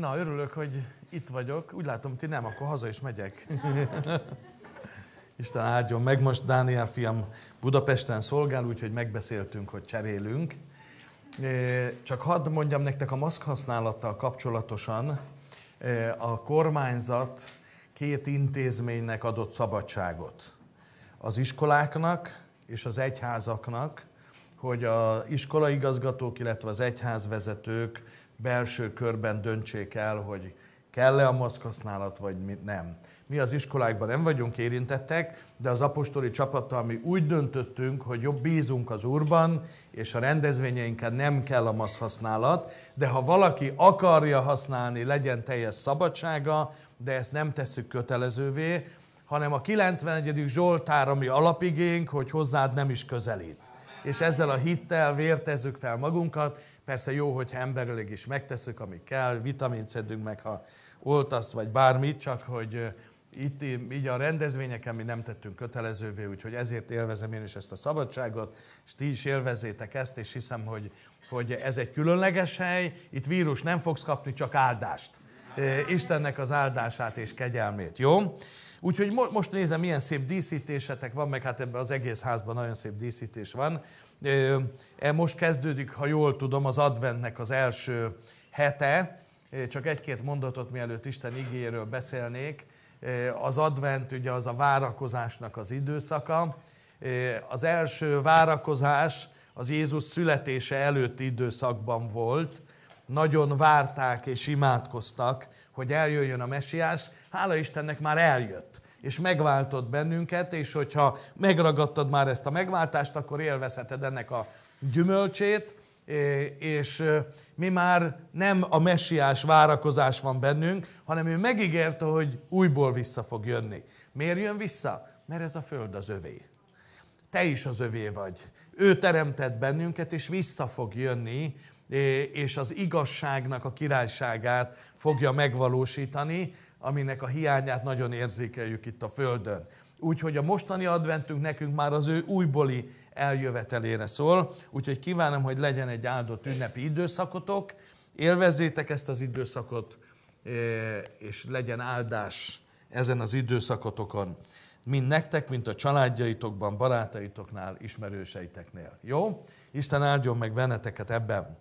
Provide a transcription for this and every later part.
Na, örülök, hogy itt vagyok. Úgy látom, ti nem, akkor haza is megyek. Isten áldjon meg. Most Dániel fiam Budapesten szolgál, úgyhogy megbeszéltünk, hogy cserélünk. Csak hadd mondjam nektek a maszk használattal kapcsolatosan, a kormányzat két intézménynek adott szabadságot. Az iskoláknak és az egyházaknak, hogy az iskolaigazgatók, illetve az egyházvezetők belső körben döntsék el, hogy kell-e a maszkhasználat, vagy mit nem. Mi az iskolákban nem vagyunk érintettek, de az apostoli csapattal mi úgy döntöttünk, hogy jobb bízunk az Úrban, és a rendezvényeinken nem kell a használat, de ha valaki akarja használni, legyen teljes szabadsága, de ezt nem tesszük kötelezővé, hanem a 91. Zsoltár, ami alapigénk, hogy hozzád nem is közelít. És ezzel a hittel vértezzük fel magunkat, Persze jó, hogyha emberileg is megteszük, ami kell, vitamint szedünk meg, ha oltasz, vagy bármit, csak hogy itt így a rendezvényeken mi nem tettünk kötelezővé, úgyhogy ezért élvezem én is ezt a szabadságot, és ti is élvezétek ezt, és hiszem, hogy, hogy ez egy különleges hely, itt vírus nem fogsz kapni, csak áldást. Istennek az áldását és kegyelmét, jó? Úgyhogy mo- most nézem, milyen szép díszítésetek van, meg hát ebben az egész házban nagyon szép díszítés van. E, most kezdődik, ha jól tudom, az adventnek az első hete. Csak egy-két mondatot, mielőtt Isten igéről beszélnék. Az advent ugye az a várakozásnak az időszaka. Az első várakozás az Jézus születése előtti időszakban volt. Nagyon várták és imádkoztak, hogy eljöjjön a mesiás. Hála Istennek már eljött és megváltott bennünket, és hogyha megragadtad már ezt a megváltást, akkor élvezheted ennek a gyümölcsét, és mi már nem a messiás várakozás van bennünk, hanem ő megígérte, hogy újból vissza fog jönni. Miért jön vissza? Mert ez a föld az övé. Te is az övé vagy. Ő teremtett bennünket, és vissza fog jönni, és az igazságnak a királyságát fogja megvalósítani, aminek a hiányát nagyon érzékeljük itt a Földön. Úgyhogy a mostani adventünk nekünk már az ő újbóli eljövetelére szól, úgyhogy kívánom, hogy legyen egy áldott ünnepi időszakotok, élvezzétek ezt az időszakot, eh, és legyen áldás ezen az időszakotokon, mind nektek, mint a családjaitokban, barátaitoknál, ismerőseiteknél. Jó? Isten áldjon meg benneteket ebben.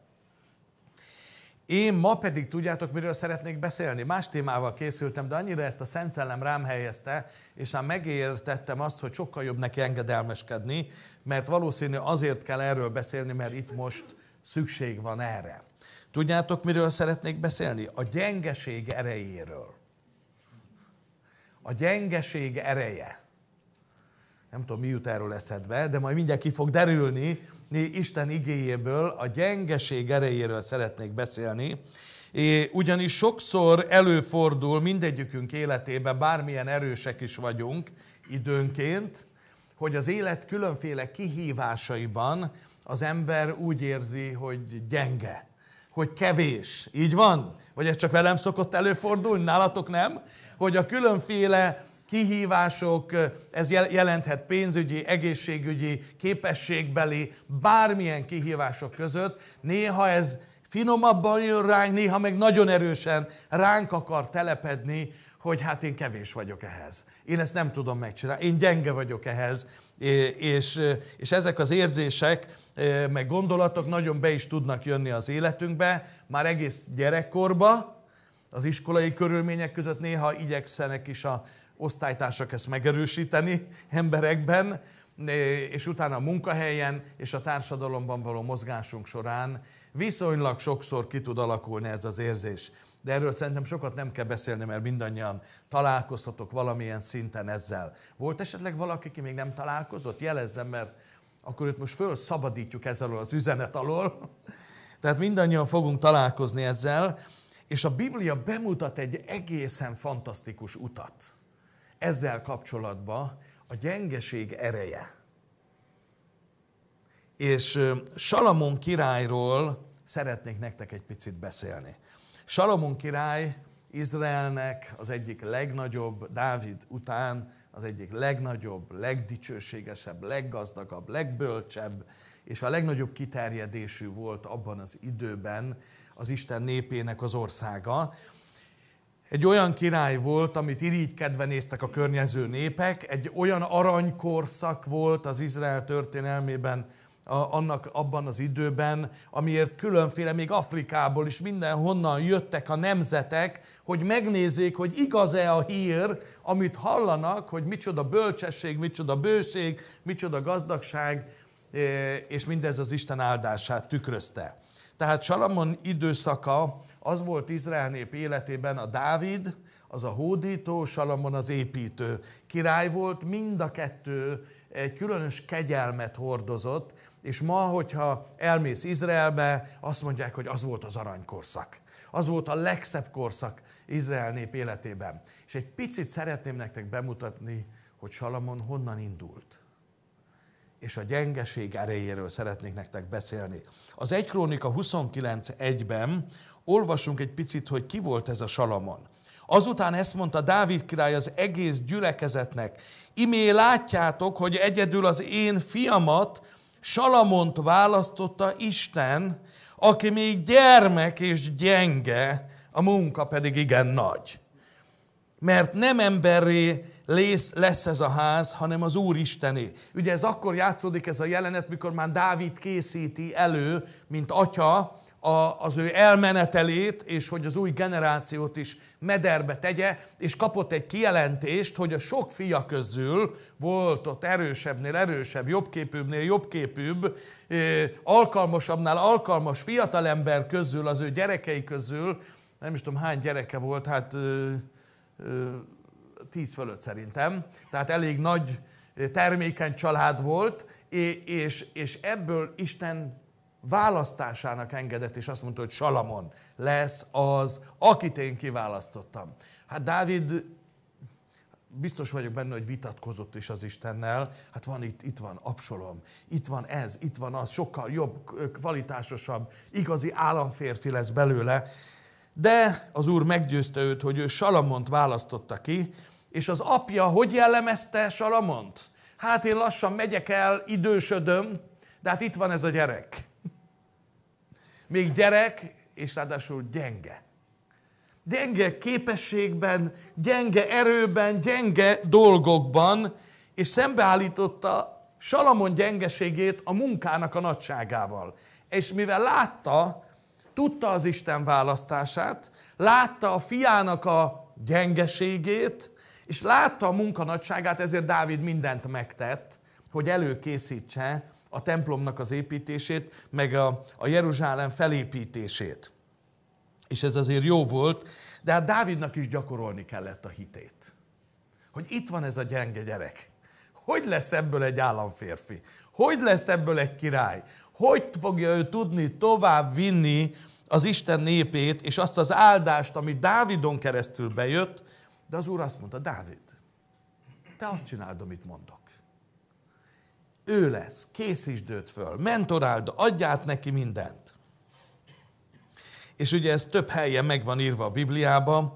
Én ma pedig tudjátok, miről szeretnék beszélni. Más témával készültem, de annyira ezt a Szent Szellem rám helyezte, és már megértettem azt, hogy sokkal jobb neki engedelmeskedni, mert valószínű azért kell erről beszélni, mert itt most szükség van erre. Tudjátok, miről szeretnék beszélni? A gyengeség erejéről. A gyengeség ereje. Nem tudom, mi jut erről eszedbe, de majd mindjárt ki fog derülni, Isten igéjéből, a gyengeség erejéről szeretnék beszélni, ugyanis sokszor előfordul mindegyikünk életében, bármilyen erősek is vagyunk időnként, hogy az élet különféle kihívásaiban az ember úgy érzi, hogy gyenge, hogy kevés. Így van? Vagy ez csak velem szokott előfordulni, nálatok nem? Hogy a különféle kihívások, ez jelenthet pénzügyi, egészségügyi, képességbeli, bármilyen kihívások között. Néha ez finomabban jön ránk, néha meg nagyon erősen ránk akar telepedni, hogy hát én kevés vagyok ehhez. Én ezt nem tudom megcsinálni, én gyenge vagyok ehhez. És, és ezek az érzések, meg gondolatok nagyon be is tudnak jönni az életünkbe, már egész gyerekkorba, az iskolai körülmények között néha igyekszenek is a osztálytársak ezt megerősíteni emberekben, és utána a munkahelyen és a társadalomban való mozgásunk során viszonylag sokszor ki tud alakulni ez az érzés. De erről szerintem sokat nem kell beszélni, mert mindannyian találkozhatok valamilyen szinten ezzel. Volt esetleg valaki, aki még nem találkozott? Jelezzem, mert akkor őt most föl szabadítjuk ezzel az üzenet alól. Tehát mindannyian fogunk találkozni ezzel, és a Biblia bemutat egy egészen fantasztikus utat ezzel kapcsolatban a gyengeség ereje. És Salamon királyról szeretnék nektek egy picit beszélni. Salamon király Izraelnek az egyik legnagyobb, Dávid után az egyik legnagyobb, legdicsőségesebb, leggazdagabb, legbölcsebb, és a legnagyobb kiterjedésű volt abban az időben az Isten népének az országa egy olyan király volt, amit irigykedve néztek a környező népek, egy olyan aranykorszak volt az Izrael történelmében, a, annak abban az időben, amiért különféle még Afrikából is mindenhonnan jöttek a nemzetek, hogy megnézzék, hogy igaz-e a hír, amit hallanak, hogy micsoda bölcsesség, micsoda bőség, micsoda gazdagság, eh, és mindez az Isten áldását tükrözte. Tehát Salamon időszaka az volt Izrael nép életében a Dávid, az a hódító, Salamon az építő király volt, mind a kettő egy különös kegyelmet hordozott, és ma, hogyha elmész Izraelbe, azt mondják, hogy az volt az aranykorszak. Az volt a legszebb korszak Izrael nép életében. És egy picit szeretném nektek bemutatni, hogy Salamon honnan indult. És a gyengeség erejéről szeretnék nektek beszélni. Az 1 Krónika 29.1-ben olvasunk egy picit, hogy ki volt ez a Salamon. Azután ezt mondta Dávid király az egész gyülekezetnek, imé látjátok, hogy egyedül az én fiamat, Salamont választotta Isten, aki még gyermek és gyenge, a munka pedig igen nagy. Mert nem emberré lesz lesz ez a ház, hanem az Úr Istené. Ugye ez akkor játszódik ez a jelenet, mikor már Dávid készíti elő, mint atya, a, az ő elmenetelét, és hogy az új generációt is mederbe tegye, és kapott egy kijelentést, hogy a sok fia közül volt ott erősebbnél erősebb, jobbképűbbnél jobbképűbb, alkalmasabbnál alkalmas fiatalember közül, az ő gyerekei közül, nem is tudom hány gyereke volt, hát ö, ö, tíz fölött szerintem, tehát elég nagy termékeny család volt, és, és ebből Isten választásának engedett, és azt mondta, hogy Salamon lesz az, akit én kiválasztottam. Hát Dávid biztos vagyok benne, hogy vitatkozott is az Istennel. Hát van itt, itt van Absalom, itt van ez, itt van az, sokkal jobb, kvalitásosabb, igazi államférfi lesz belőle. De az úr meggyőzte őt, hogy ő Salamont választotta ki, és az apja hogy jellemezte Salamont? Hát én lassan megyek el, idősödöm, de hát itt van ez a gyerek még gyerek, és ráadásul gyenge. Gyenge képességben, gyenge erőben, gyenge dolgokban, és szembeállította Salamon gyengeségét a munkának a nagyságával. És mivel látta, tudta az Isten választását, látta a fiának a gyengeségét, és látta a munka nagyságát, ezért Dávid mindent megtett, hogy előkészítse a templomnak az építését, meg a, a Jeruzsálem felépítését. És ez azért jó volt, de hát Dávidnak is gyakorolni kellett a hitét. Hogy itt van ez a gyenge gyerek. Hogy lesz ebből egy államférfi? Hogy lesz ebből egy király? Hogy fogja ő tudni tovább vinni az Isten népét, és azt az áldást, ami Dávidon keresztül bejött, de az Úr azt mondta, Dávid, te azt csináld, amit mondok ő lesz, készítsd őt föl, mentoráld, adj át neki mindent. És ugye ez több helyen meg van írva a Bibliában,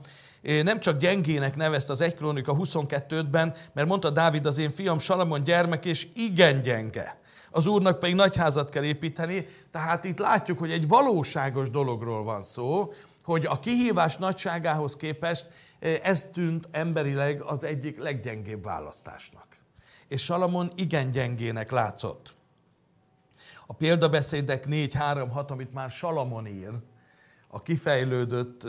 nem csak gyengének nevezte az 1 Krónika 22-ben, mert mondta Dávid az én fiam Salamon gyermek, és igen gyenge. Az úrnak pedig nagyházat kell építeni, tehát itt látjuk, hogy egy valóságos dologról van szó, hogy a kihívás nagyságához képest eh, ez tűnt emberileg az egyik leggyengébb választásnak és Salamon igen gyengének látszott. A példabeszédek 4, 3, 6, amit már Salamon ír, a kifejlődött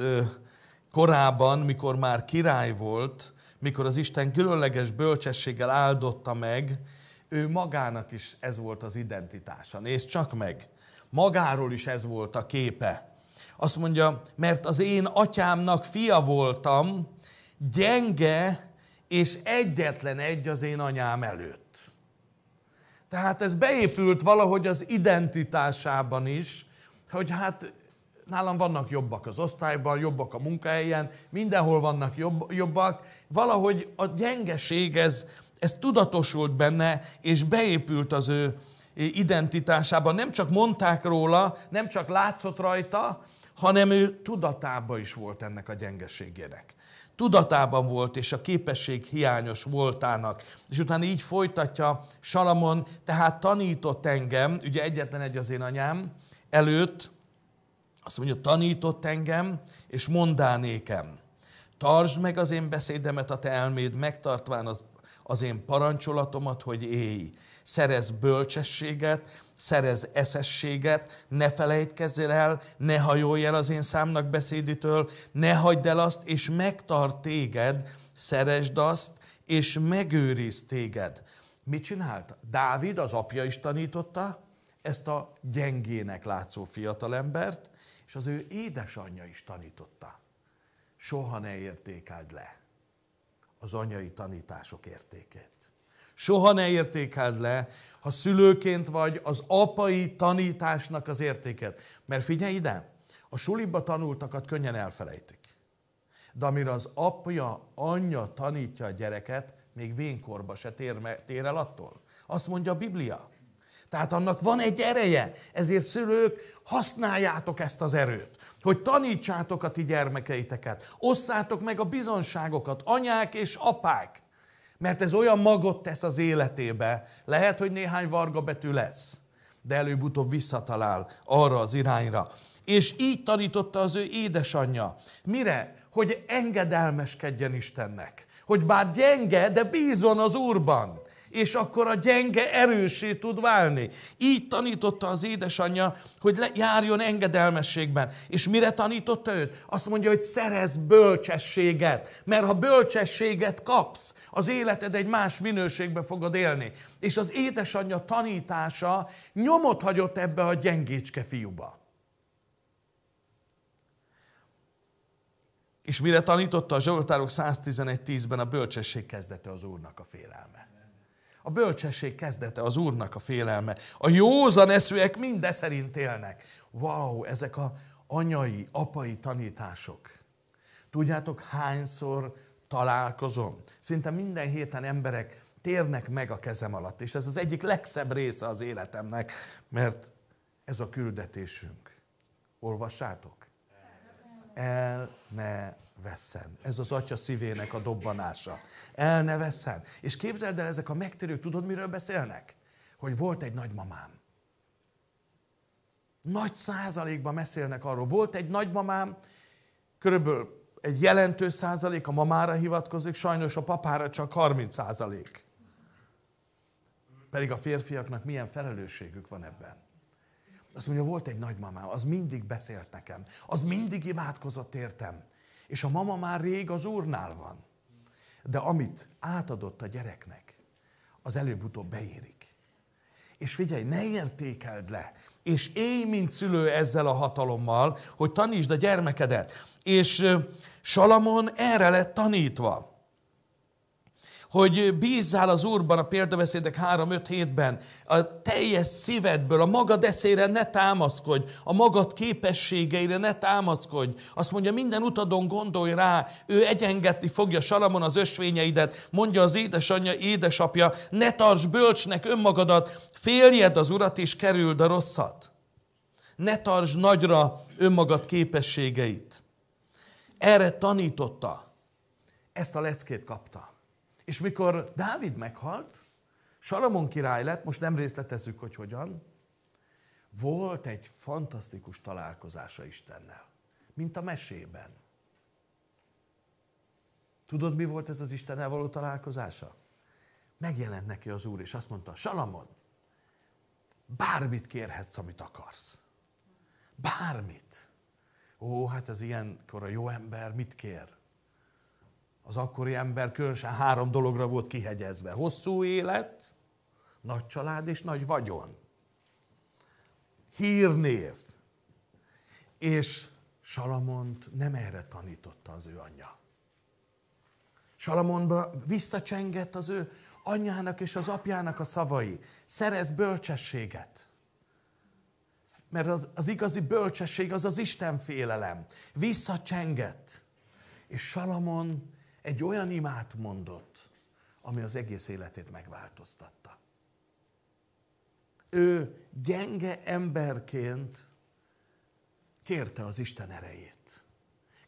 korában, mikor már király volt, mikor az Isten különleges bölcsességgel áldotta meg, ő magának is ez volt az identitása. Nézd csak meg! Magáról is ez volt a képe. Azt mondja, mert az én atyámnak fia voltam, gyenge, és egyetlen egy az én anyám előtt. Tehát ez beépült valahogy az identitásában is, hogy hát nálam vannak jobbak az osztályban, jobbak a munkahelyen, mindenhol vannak jobb, jobbak. Valahogy a gyengeség ez, ez tudatosult benne, és beépült az ő identitásában. Nem csak mondták róla, nem csak látszott rajta, hanem ő tudatában is volt ennek a gyengeségének tudatában volt, és a képesség hiányos voltának. És utána így folytatja Salamon, tehát tanított engem, ugye egyetlen egy az én anyám, előtt, azt mondja, tanított engem, és mondánékem. Tartsd meg az én beszédemet a te elméd, megtartván az, az én parancsolatomat, hogy élj. Szerez bölcsességet, szerez eszességet, ne felejtkezzél el, ne hajolj el az én számnak beszéditől, ne hagyd el azt, és megtart téged, szeresd azt, és megőriz téged. Mit csinált? Dávid, az apja is tanította ezt a gyengének látszó fiatalembert, és az ő édesanyja is tanította. Soha ne értékeld le az anyai tanítások értékét. Soha ne értékeld le ha szülőként vagy, az apai tanításnak az értéket. Mert figyelj ide, a suliba tanultakat könnyen elfelejtik. De amire az apja, anyja tanítja a gyereket, még vénkorba se tér, tér el attól. Azt mondja a Biblia. Tehát annak van egy ereje, ezért szülők, használjátok ezt az erőt, hogy tanítsátok a ti gyermekeiteket, osszátok meg a bizonságokat, anyák és apák. Mert ez olyan magot tesz az életébe. Lehet, hogy néhány varga betű lesz, de előbb-utóbb visszatalál arra az irányra. És így tanította az ő édesanyja. Mire? Hogy engedelmeskedjen Istennek. Hogy bár gyenge, de bízon az Úrban és akkor a gyenge erősé tud válni. Így tanította az édesanyja, hogy le, járjon engedelmességben. És mire tanította őt? Azt mondja, hogy szerez bölcsességet, mert ha bölcsességet kapsz, az életed egy más minőségbe fogod élni. És az édesanyja tanítása nyomot hagyott ebbe a gyengécske fiúba. És mire tanította a Zsoltárok 111.10-ben a bölcsesség kezdete az Úrnak a félelme. A bölcsesség kezdete, az Úrnak a félelme. A józan eszűek minde szerint élnek. Wow, ezek a anyai, apai tanítások. Tudjátok, hányszor találkozom? Szinte minden héten emberek térnek meg a kezem alatt, és ez az egyik legszebb része az életemnek, mert ez a küldetésünk. Olvassátok? Elmenni vesszen. Ez az atya szívének a dobbanása. El ne vesszen. És képzeld el, ezek a megtérők, tudod, miről beszélnek? Hogy volt egy nagymamám. Nagy százalékban beszélnek arról. Volt egy nagymamám, körülbelül egy jelentős százalék a mamára hivatkozik, sajnos a papára csak 30 százalék. Pedig a férfiaknak milyen felelősségük van ebben. Azt mondja, volt egy nagymamám, az mindig beszélt nekem, az mindig imádkozott értem, és a mama már rég az úrnál van. De amit átadott a gyereknek, az előbb-utóbb beérik. És figyelj, ne értékeld le, és élj, mint szülő ezzel a hatalommal, hogy tanítsd a gyermekedet. És Salamon erre lett tanítva hogy bízzál az Úrban a példabeszédek 3-5-7-ben, a teljes szívedből, a magad eszére ne támaszkodj, a magad képességeire ne támaszkodj. Azt mondja, minden utadon gondolj rá, ő egyengetni fogja Salamon az ösvényeidet, mondja az édesanyja, édesapja, ne tarts bölcsnek önmagadat, féljed az urat és kerüld a rosszat. Ne tarts nagyra önmagad képességeit. Erre tanította. Ezt a leckét kapta. És mikor Dávid meghalt, Salamon király lett, most nem részletezzük, hogy hogyan, volt egy fantasztikus találkozása Istennel, mint a mesében. Tudod, mi volt ez az Istennel való találkozása? Megjelent neki az Úr, és azt mondta, Salamon, bármit kérhetsz, amit akarsz. Bármit. Ó, hát ez ilyenkor a jó ember mit kér? az akkori ember különösen három dologra volt kihegyezve. Hosszú élet, nagy család és nagy vagyon. Hírnév. És Salamont nem erre tanította az ő anyja. Salamonba visszacsengett az ő anyjának és az apjának a szavai. Szerez bölcsességet. Mert az, az igazi bölcsesség az az Isten félelem. Visszacsengett. És Salamon egy olyan imát mondott, ami az egész életét megváltoztatta. Ő gyenge emberként kérte az Isten erejét.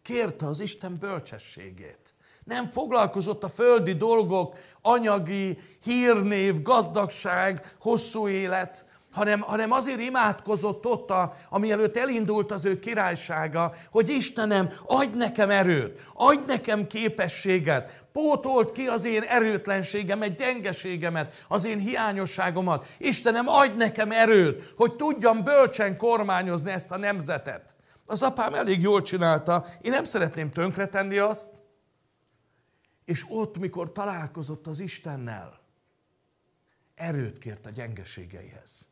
Kérte az Isten bölcsességét. Nem foglalkozott a földi dolgok, anyagi, hírnév, gazdagság, hosszú élet, hanem, hanem azért imádkozott ott, a, ami előtt elindult az ő királysága, hogy Istenem, adj nekem erőt, adj nekem képességet, pótolt ki az én erőtlenségemet, gyengeségemet, az én hiányosságomat. Istenem, adj nekem erőt, hogy tudjam bölcsen kormányozni ezt a nemzetet. Az apám elég jól csinálta, én nem szeretném tönkretenni azt. És ott, mikor találkozott az Istennel, erőt kért a gyengeségeihez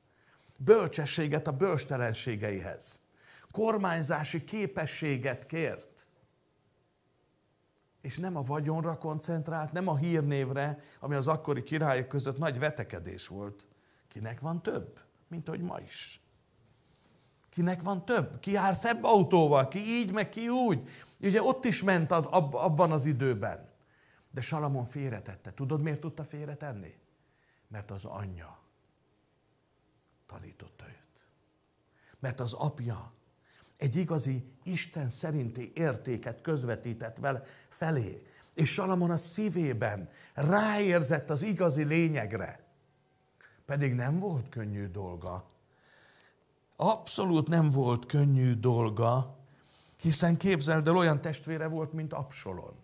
bölcsességet a bölcstelenségeihez. Kormányzási képességet kért. És nem a vagyonra koncentrált, nem a hírnévre, ami az akkori királyok között nagy vetekedés volt. Kinek van több, mint hogy ma is. Kinek van több? Ki jár szebb autóval? Ki így, meg ki úgy? Ugye ott is ment az, ab, abban az időben. De Salamon félretette. Tudod, miért tudta félretenni? Mert az anyja tanította őt. Mert az apja egy igazi Isten szerinti értéket közvetített vele felé, és Salamon a szívében ráérzett az igazi lényegre. Pedig nem volt könnyű dolga. Abszolút nem volt könnyű dolga, hiszen képzeld el, olyan testvére volt, mint Absolon.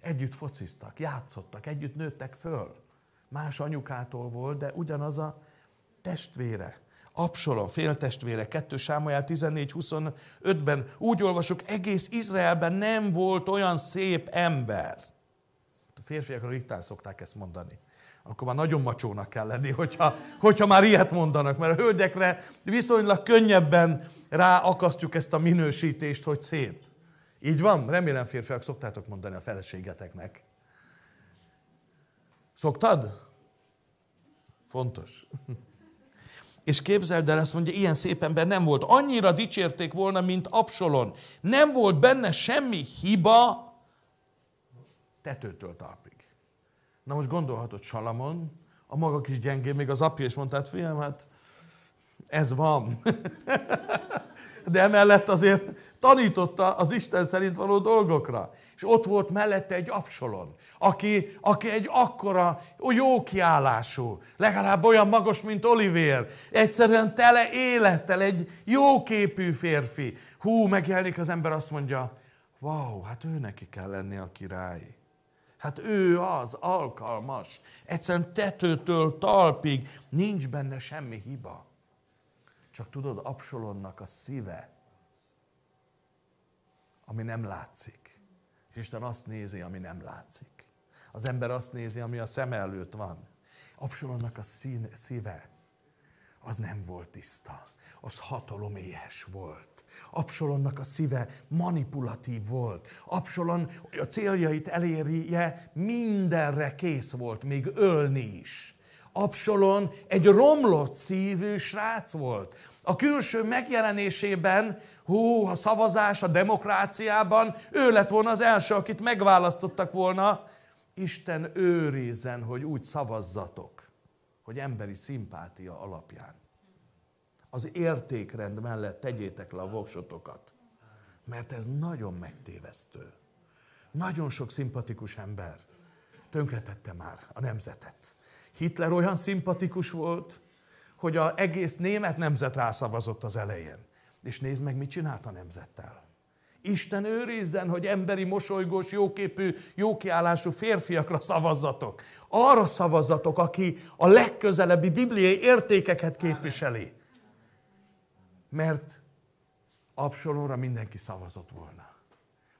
Együtt fociztak, játszottak, együtt nőttek föl. Más anyukától volt, de ugyanaz a testvére, Absalom féltestvére, 2 Sámuel 1425 ben úgy olvasok, egész Izraelben nem volt olyan szép ember. A férfiakra ritán szokták ezt mondani. Akkor már nagyon macsónak kell lenni, hogyha, hogyha már ilyet mondanak, mert a hölgyekre viszonylag könnyebben ráakasztjuk ezt a minősítést, hogy szép. Így van? Remélem férfiak szoktátok mondani a feleségeteknek. Szoktad? Fontos. És képzeld el, ezt mondja, ilyen szép ember nem volt. Annyira dicsérték volna, mint Absolon. Nem volt benne semmi hiba tetőtől talpig. Na most gondolhatod Salamon, a maga kis gyengé, még az apja is mondta, hát fiam, hát ez van. De emellett azért tanította az Isten szerint való dolgokra. És ott volt mellette egy Absalon, aki, aki egy akkora jó kiállású, legalább olyan magas, mint Olivér, egyszerűen tele élettel, egy jóképű férfi. Hú, megjelenik az ember, azt mondja, wow, hát ő neki kell lenni a király. Hát ő az, alkalmas. Egyszerűen tetőtől talpig nincs benne semmi hiba. Csak tudod, Absalonnak a szíve ami nem látszik. Isten azt nézi, ami nem látszik. Az ember azt nézi, ami a szem előtt van. Absalomnak a szín, szíve az nem volt tiszta. Az hataloméhes volt. Absalomnak a szíve manipulatív volt. Absalom a céljait elérje, mindenre kész volt, még ölni is. Absalon egy romlott szívű srác volt a külső megjelenésében, hú, a szavazás, a demokráciában, ő lett volna az első, akit megválasztottak volna. Isten őrizzen, hogy úgy szavazzatok, hogy emberi szimpátia alapján. Az értékrend mellett tegyétek le a voksotokat. Mert ez nagyon megtévesztő. Nagyon sok szimpatikus ember tönkretette már a nemzetet. Hitler olyan szimpatikus volt, hogy az egész német nemzet rászavazott az elején. És nézd meg, mit csinált a nemzettel. Isten őrizzen, hogy emberi, mosolygós, jóképű, jókiállású férfiakra szavazzatok. Arra szavazzatok, aki a legközelebbi bibliai értékeket képviseli. Mert Absalomra mindenki szavazott volna.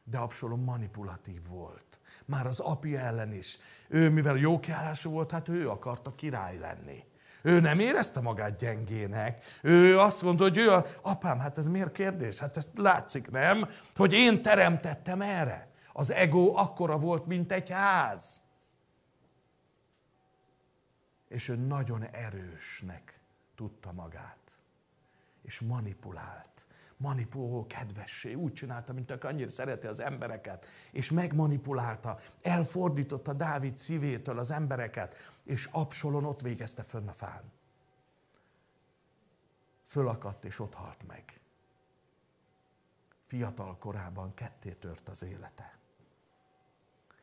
De Absalom manipulatív volt. Már az apja ellen is. Ő, mivel jókiállású volt, hát ő akarta király lenni. Ő nem érezte magát gyengének. Ő azt mondta, hogy ő a, apám, hát ez miért kérdés? Hát ezt látszik, nem? Hogy én teremtettem erre. Az ego akkora volt, mint egy ház. És ő nagyon erősnek tudta magát. És manipulált manipuló, kedvessé, úgy csinálta, mint aki annyira szereti az embereket, és megmanipulálta, elfordította Dávid szívétől az embereket, és Absalon ott végezte fönn a fán. Fölakadt, és ott halt meg. Fiatal korában ketté tört az élete.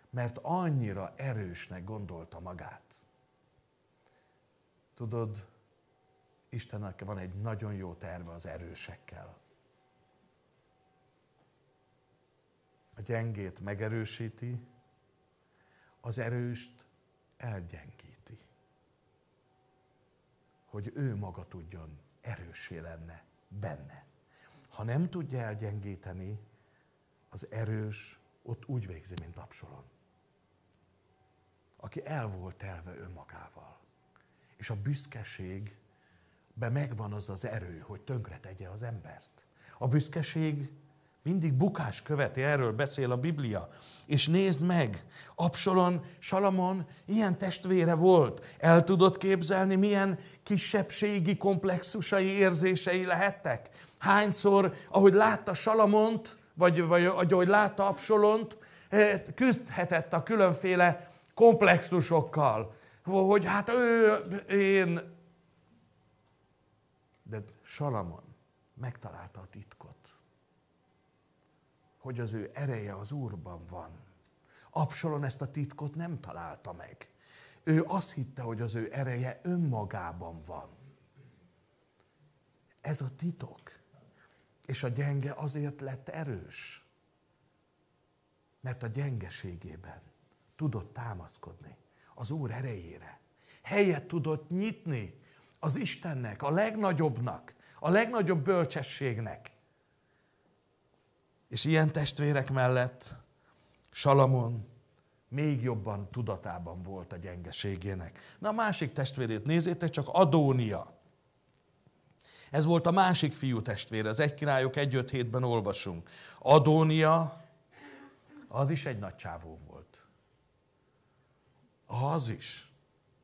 Mert annyira erősnek gondolta magát. Tudod, Istennek van egy nagyon jó terve az erősekkel. gyengét megerősíti, az erőst elgyengíti. Hogy ő maga tudjon erősé lenne benne. Ha nem tudja elgyengíteni, az erős ott úgy végzi, mint Absalon. Aki el volt telve önmagával. És a büszkeség, be megvan az az erő, hogy tönkre tegye az embert. A büszkeség mindig bukás követi, erről beszél a Biblia. És nézd meg, Absalon, Salamon ilyen testvére volt. El tudod képzelni, milyen kisebbségi komplexusai érzései lehettek? Hányszor, ahogy látta Salamont, vagy, vagy ahogy látta Absalont, eh, küzdhetett a különféle komplexusokkal. Hogy hát ő, én... De Salamon megtalálta a titkot hogy az ő ereje az Úrban van. Absalon ezt a titkot nem találta meg. Ő azt hitte, hogy az ő ereje önmagában van. Ez a titok. És a gyenge azért lett erős, mert a gyengeségében tudott támaszkodni az Úr erejére. Helyet tudott nyitni az Istennek, a legnagyobbnak, a legnagyobb bölcsességnek. És ilyen testvérek mellett Salamon még jobban tudatában volt a gyengeségének. Na a másik testvérét nézzétek, csak Adónia. Ez volt a másik fiú testvére, az egy királyok egy öt hétben olvasunk. Adónia, az is egy nagy csávó volt. Az is.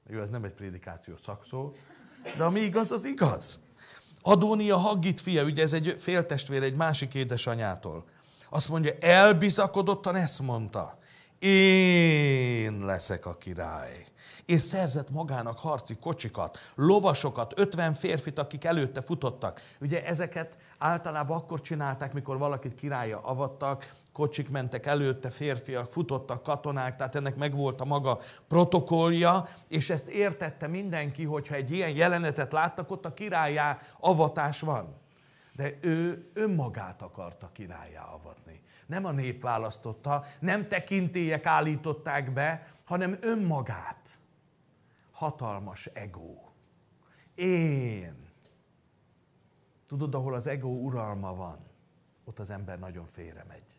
Jó, ez nem egy prédikáció szakszó, de ami igaz, az igaz. Adónia Haggit fia, ugye ez egy féltestvér egy másik édesanyától. Azt mondja, elbizakodottan ezt mondta, én leszek a király. És szerzett magának harci kocsikat, lovasokat, 50 férfit, akik előtte futottak. Ugye ezeket általában akkor csinálták, mikor valakit királya avattak, kocsik mentek előtte, férfiak, futottak katonák, tehát ennek megvolt a maga protokollja, és ezt értette mindenki, hogyha egy ilyen jelenetet láttak, ott a királyá avatás van de ő önmagát akarta királyá avatni. Nem a nép választotta, nem tekintélyek állították be, hanem önmagát. Hatalmas ego, Én. Tudod, ahol az ego uralma van, ott az ember nagyon félre megy.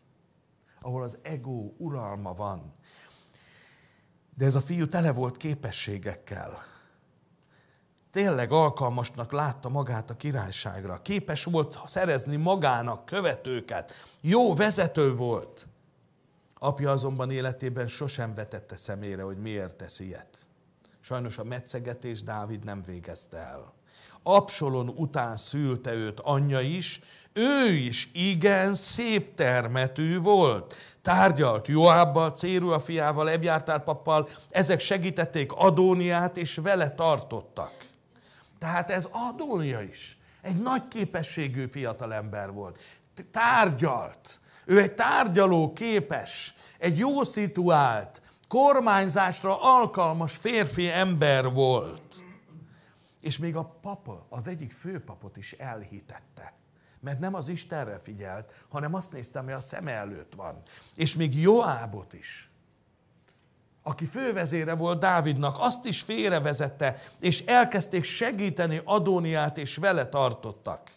Ahol az ego uralma van. De ez a fiú tele volt képességekkel tényleg alkalmasnak látta magát a királyságra. Képes volt szerezni magának követőket. Jó vezető volt. Apja azonban életében sosem vetette szemére, hogy miért tesz ilyet. Sajnos a metszegetés Dávid nem végezte el. Absolon után szülte őt anyja is, ő is igen szép termetű volt. Tárgyalt Joábbal, Cérua fiával, Ebjártár pappal, ezek segítették Adóniát és vele tartottak. Tehát ez Adónia is. Egy nagy képességű fiatal ember volt. Tárgyalt. Ő egy tárgyaló képes, egy jó szituált, kormányzásra alkalmas férfi ember volt. És még a papa, az egyik főpapot is elhitette. Mert nem az Istenre figyelt, hanem azt nézte, ami a szeme előtt van. És még Joábot is aki fővezére volt Dávidnak, azt is félrevezette, és elkezdték segíteni Adóniát, és vele tartottak.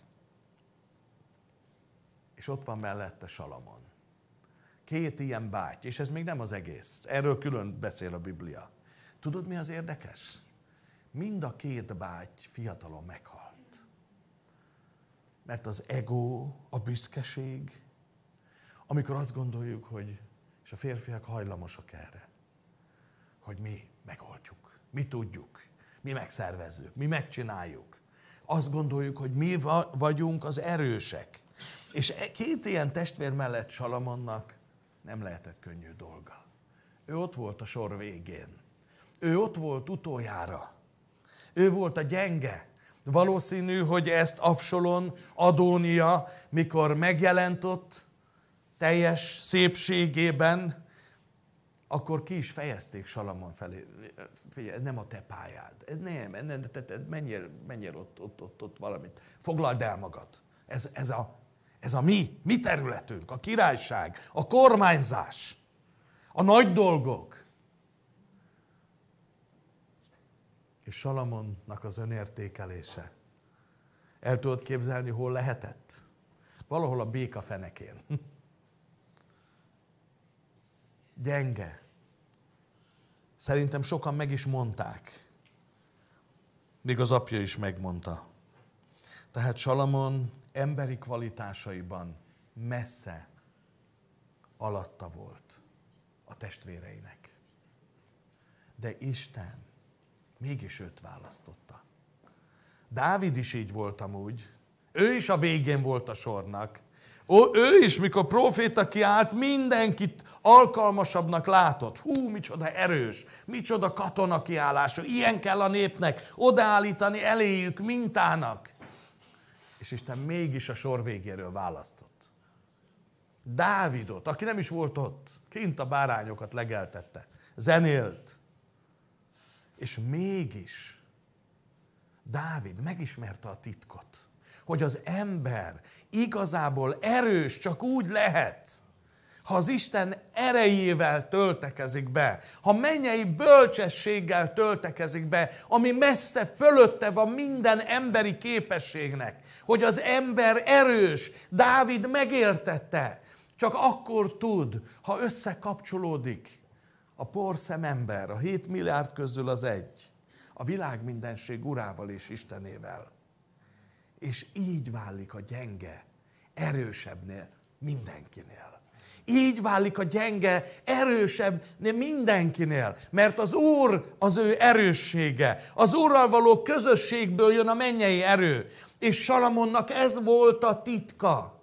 És ott van mellette Salamon. Két ilyen báty, és ez még nem az egész. Erről külön beszél a Biblia. Tudod, mi az érdekes? Mind a két báty fiatalon meghalt. Mert az ego, a büszkeség, amikor azt gondoljuk, hogy és a férfiak hajlamosak erre, hogy mi megoldjuk, mi tudjuk, mi megszervezzük, mi megcsináljuk. Azt gondoljuk, hogy mi vagyunk az erősek. És e két ilyen testvér mellett Salamonnak nem lehetett könnyű dolga. Ő ott volt a sor végén. Ő ott volt utoljára. Ő volt a gyenge. Valószínű, hogy ezt Absolon, Adónia, mikor megjelent ott, teljes szépségében, akkor ki is fejezték Salamon felé. Figyelj, ez nem a te pályád. Ez nem, ez nem te, te, menjél, menjél ott, ott, ott, ott valamit. Foglald el magad. Ez, ez, a, ez a mi, mi területünk, a királyság, a kormányzás, a nagy dolgok. És Salamonnak az önértékelése. El tudod képzelni, hol lehetett? Valahol a béka fenekén. gyenge. Szerintem sokan meg is mondták. Még az apja is megmondta. Tehát Salamon emberi kvalitásaiban messze alatta volt a testvéreinek. De Isten mégis őt választotta. Dávid is így volt amúgy. Ő is a végén volt a sornak, Ó, ő is, mikor proféta kiállt, mindenkit alkalmasabbnak látott. Hú, micsoda erős, micsoda katona kiállása, ilyen kell a népnek odaállítani eléjük mintának. És Isten mégis a sor végéről választott. Dávidot, aki nem is volt ott, kint a bárányokat legeltette, zenélt. És mégis Dávid megismerte a titkot, hogy az ember igazából erős csak úgy lehet, ha az Isten erejével töltekezik be, ha mennyei bölcsességgel töltekezik be, ami messze fölötte van minden emberi képességnek, hogy az ember erős, Dávid megértette, csak akkor tud, ha összekapcsolódik a porszem ember, a 7 milliárd közül az egy, a világ mindenség urával és Istenével. És így válik a gyenge erősebbnél mindenkinél. Így válik a gyenge erősebb mindenkinél, mert az Úr az ő erőssége. Az Úrral való közösségből jön a mennyei erő. És Salamonnak ez volt a titka,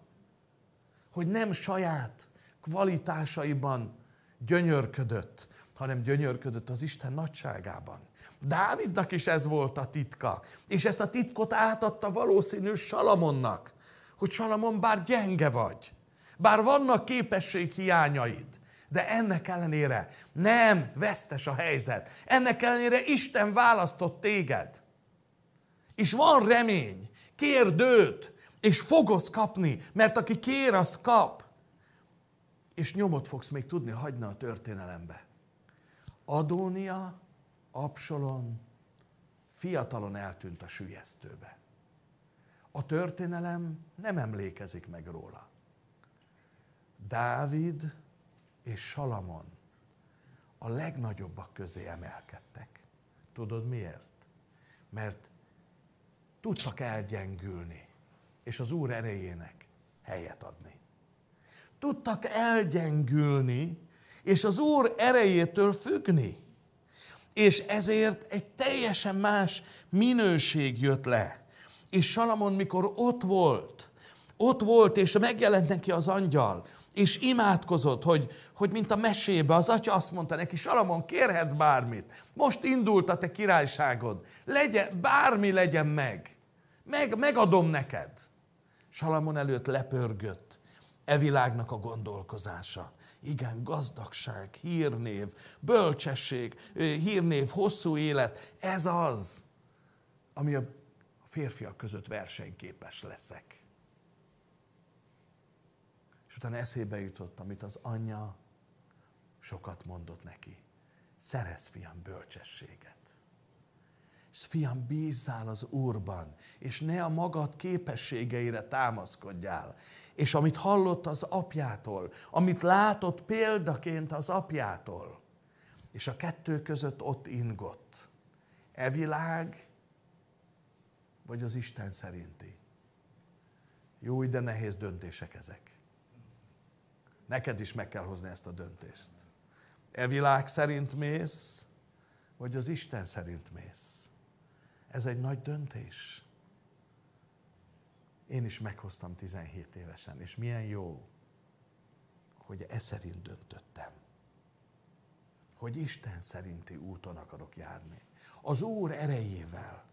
hogy nem saját kvalitásaiban gyönyörködött, hanem gyönyörködött az Isten nagyságában. Dávidnak is ez volt a titka. És ezt a titkot átadta valószínű Salamonnak, hogy Salamon bár gyenge vagy, bár vannak képességhiányaid, de ennek ellenére nem vesztes a helyzet. Ennek ellenére Isten választott téged. És van remény. Kérd őt, és fogod kapni, mert aki kér, az kap. És nyomot fogsz még tudni hagyni a történelembe. Adónia Absalom fiatalon eltűnt a sülyeztőbe. A történelem nem emlékezik meg róla. Dávid és Salamon a legnagyobbak közé emelkedtek. Tudod miért? Mert tudtak elgyengülni, és az Úr erejének helyet adni. Tudtak elgyengülni, és az Úr erejétől függni és ezért egy teljesen más minőség jött le. És Salamon, mikor ott volt, ott volt, és megjelent neki az angyal, és imádkozott, hogy, hogy mint a mesébe, az atya azt mondta neki, Salamon, kérhetsz bármit, most indult a te királyságod, legyen, bármi legyen meg, meg megadom neked. Salamon előtt lepörgött e világnak a gondolkozása. Igen, gazdagság, hírnév, bölcsesség, hírnév, hosszú élet, ez az, ami a férfiak között versenyképes leszek. És utána eszébe jutott, amit az anyja sokat mondott neki. Szerez, fiam, bölcsességet. És fiam, bízzál az Úrban, és ne a magad képességeire támaszkodjál. És amit hallott az apjától, amit látott példaként az apjától, és a kettő között ott ingott. E világ, vagy az Isten szerinti? Jó, de nehéz döntések ezek. Neked is meg kell hozni ezt a döntést. E világ szerint mész, vagy az Isten szerint mész? Ez egy nagy döntés. Én is meghoztam 17 évesen, és milyen jó, hogy e szerint döntöttem. Hogy Isten szerinti úton akarok járni. Az Úr erejével,